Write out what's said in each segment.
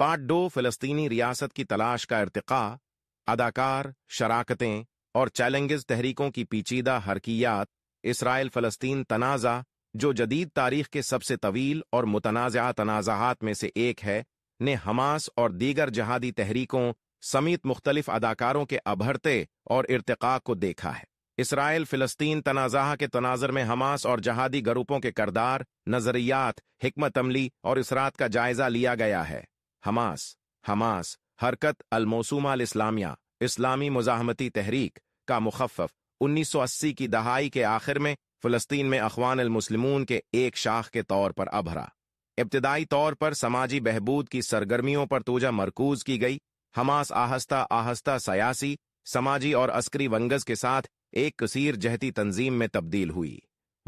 part दो फिलस्तीनी रियासत की तलाश का इरतका अदाकार शराकतें और चैलेंजेस तहरीकों की पीचीदा हरकियात इसराइल फलस्तीन तनाज़ा जो जदीद तारीख के सबसे तवील और मुतनाज़ तनाज़ात में से एक है ने हमास और दीगर जहादी तहरीकों समेत मुख्तलिफ अदाकारों के अभरते और इरतका को देखा है इसराइल फिलस्तीन तनाज़ा के तनाजर में हमास और जहादी ग्रुपों के करदार नज़रियात हमत अमली और इसरात का जायजा लिया गया है हमास हमास हरकत अलमोसूमा इस्लामिया इस्लामी मुजामती तहरीक का मुखफ़ 1980 की दहाई के आखिर में फ़लस्तीन में अखवान मुस्लिमून के एक शाख के तौर पर अभरा इब्तदाई तौर पर समाजी बहबूद की सरगर्मियों पर तोजा मरकूज की गई हमास आहस्ता आहस्ता सयासी समाजी और अस्करी वंगज के साथ एक कसीर जहती तंजीम में तब्दील हुई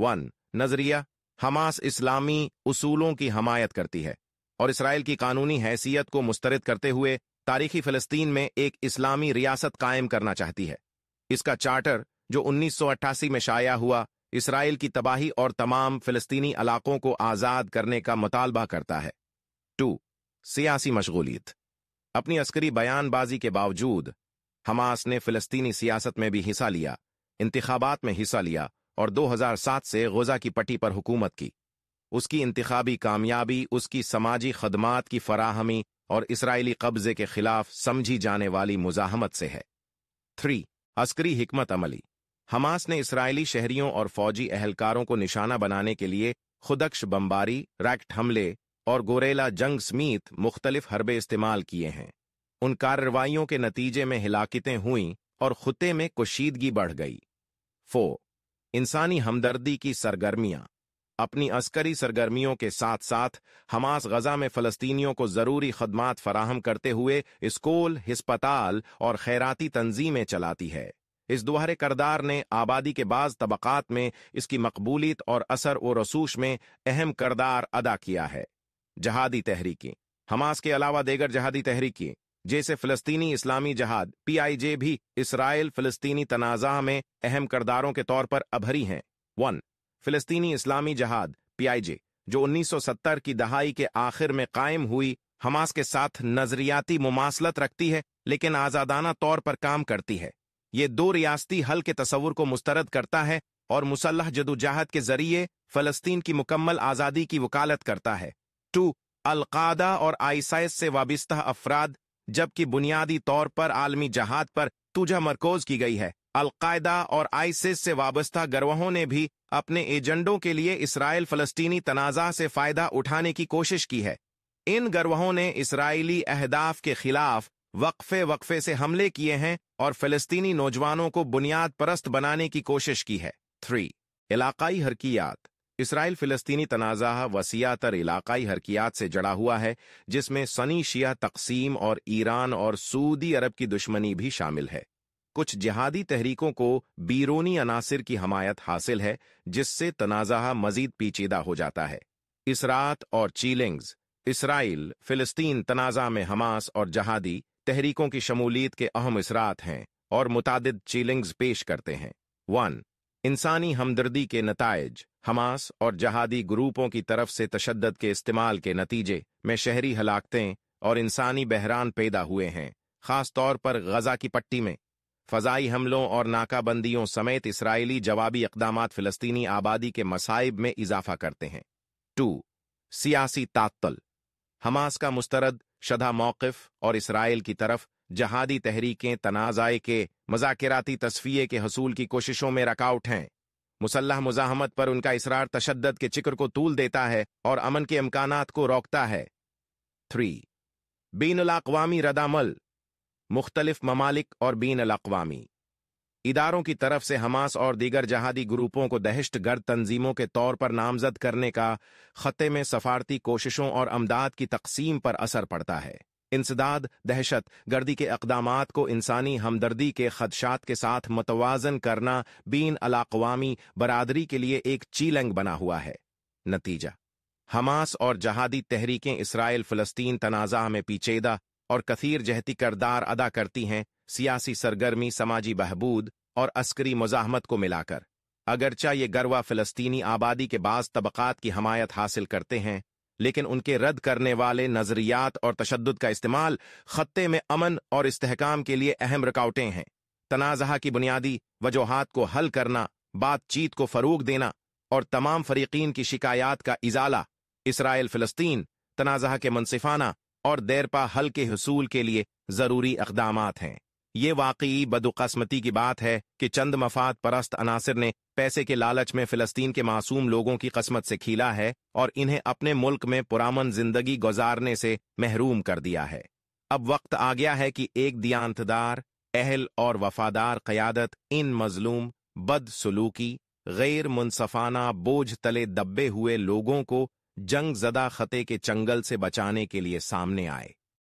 वन नजरिया हमास इस्लामी उसूलों की हमायत करती है और इसराइल की कानूनी हैसियत को मुस्तरद करते हुए तारीखी फिलिस्तीन में एक इस्लामी रियासत कायम करना चाहती है इसका चार्टर जो 1988 में शाया हुआ इसराइल की तबाही और तमाम फिलिस्तीनी इलाकों को आज़ाद करने का मुतालबा करता है टू सियासी मशगोलीत अपनी अस्करी बयानबाजी के बावजूद हमास ने फिलिस्तीनी सियासत में भी हिस्सा लिया इंतबात में हिस्सा लिया और 2007 से गजा की पट्टी पर हुकूमत की उसकी इंतबी कामयाबी उसकी समाजी खदमात की फराहमी और इसराइली कब्जे के खिलाफ समझी जाने वाली मुजाहमत से है थ्री अस्करी हिकमत अमली हमास ने इसराइली शहरियों और फौजी अहलकारों को निशाना बनाने के लिए खुदक्श बमबारी रैक्ट हमले और गोरेला जंग समीत मुख्तलिफ हरबे इस्तेमाल किए हैं उन कार्रवाइयों के नतीजे में हिलाकतें हुईं और खुते में कुशीदगी बढ़ गई फो इंसानी हमदर्दी की सरगर्मियां अपनी अस्करी सरगर्मियों के साथ साथ हमास गजा में फलस्तियों को जरूरी खदमात फराहम करते हुए स्कूल हस्पताल और खैराती तंजीमें चलाती है इस दोहरे करदार ने आबादी के बाद तबक़ात में इसकी मकबूलियत और असर व रसूश में अहम करदार अदा किया है जहादी तहरीकें हमास के अलावा देगर जहादी तहरीकें जैसे फ़लस्तीनी इस्लामी जहाद पीआईजे भी इसराइल फ़लस्तीनी तनाज़ा में अहम करदारों के तौर पर अभरी हैं वन फिलिस्तीनी इस्लामी जहाद पीआईजे जो 1970 की दहाई के आखिर में कायम हुई हमास के साथ नजरियाती मुमासलत रखती है लेकिन आज़ादाना तौर पर काम करती है ये दो रियासती हल के तस्वर को मुस्तरद करता है और मुसलह जदोजहद के जरिए फलस्तीन की मुकम्मल आज़ादी की वकालत करता है टू अलकादा और आईसाइस से वाबस्ता अफराद जबकि बुनियादी तौर पर आलमी जहाद पर तुझा मरकोज की गई है अलकायदा और आईसिस से वाबस्ता गरवाहों ने भी अपने एजेंडों के लिए इसराइल फलस्तीनी तनाज़ा से फ़ायदा उठाने की कोशिश की है इन गरवाहों ने इसराइली अहदाफ के खिलाफ वक्फे वक्फे से हमले किए हैं और फ़लस्तीनी नौजवानों को बुनियाद परस्त बनाने की कोशिश की है थ्री इलाकाई हरकियात इसराइल फ़िलिस्तीनी तनाज़ा वसीतर इलाकाई हरकियात से जड़ा हुआ है जिसमें सनी शिया तकसीम और ईरान और सऊदी अरब की दुश्मनी भी शामिल है कुछ जिहादी तहरीकों को बीरोनी अनासिर की हमायत हासिल है जिससे तनाज़ा मजीद पीचीदा हो जाता है इसरात और चीलिंग्स इसराइल फिलिस्तीन तनाज़ा में हमास और जहादी तहरीकों की शमूलियत के अहम इसरात हैं और मुताद चीलिंग्स पेश करते हैं वन इंसानी हमदर्दी के नतज हमास और जहादी ग्रुपों की तरफ से तशद के इस्तेमाल के नतीजे में शहरी हलाकतें और इंसानी बहरान पैदा हुए हैं खासतौर पर गजा की पट्टी में फजाई हमलों और नाकाबंदियों समेत इसराइली जवाबी इकदाम फिलस्तीनी आबादी के मसाइब में इजाफा करते हैं टू सियासी तातल हमास का मुस्तरद शदा मौकफ और इसराइल की तरफ जहादी तहरीकें तनाज़ाए के मजाकती तस्वीर के हसूल की कोशिशों में रकावट हैं मुसल्ह मुजाहमत पर उनका इसरार तशद के चिक्र को तूल देता है और अमन के इम्कान को रोकता है थ्री बीन अलाकवामी रदामल मुख्तलिफ ममालिक और बीन अलावामी इदारों की तरफ से हमास और दीगर जहादी ग्रुपों को दहशत गर्द तंजीमों के तौर पर नामजद करने का खत्े में सफारती कोशिशों और अमदाद की तकसीम पर असर पड़ता है इंसदाद दहशत गर्दी के अकदाम को इंसानी हमदर्दी के खदशात के साथ मतवाजन करना बीन अलावामी बरदरी के लिए एक चीलंग बना हुआ है नतीजा हमास और जहादी तहरीकें इसराइल फ़लस्तीन तनाज़ा में पीचेदा और कथीर जहती करदार अदा करती हैं सियासी सरगर्मी समाजी बहबूद और अस्करी मुजाहमत को मिलाकर अगरचा ये गरवा फिलस्तीनी आबादी के बाद तबकात की हमायत हासिल करते हैं लेकिन उनके रद्द करने वाले नजरियात और तशद का इस्तेमाल खत्ते में अमन और इस्तेकाम के लिए अहम रुकावटें हैं तनाजहा की बुनियादी वजूहत को हल करना बातचीत को फरूग देना और तमाम फरीकीन की शिकायत का इजाला इसराइल फिलस्तीन तनाजहा के मनसिफाना और देरपा हल के हसूल के लिए जरूरी इकदाम हैं ये वाकई बदकस्मती की बात है कि चंद मफाद परस्त अनासर ने पैसे के लालच में फिलस्तीन के मासूम लोगों की कस्मत से खीला है और इन्हें अपने मुल्क में पुरामन जिंदगी गुजारने से महरूम कर दिया है अब वक्त आ गया है कि एक दियांतदार अहल और वफादार क़्यादत इन मजलूम बदसलूकी गैर मुनसफाना बोझ तले दबे हुए लोगों को जंग जदा खते के चंगल से बचाने के लिए सामने आए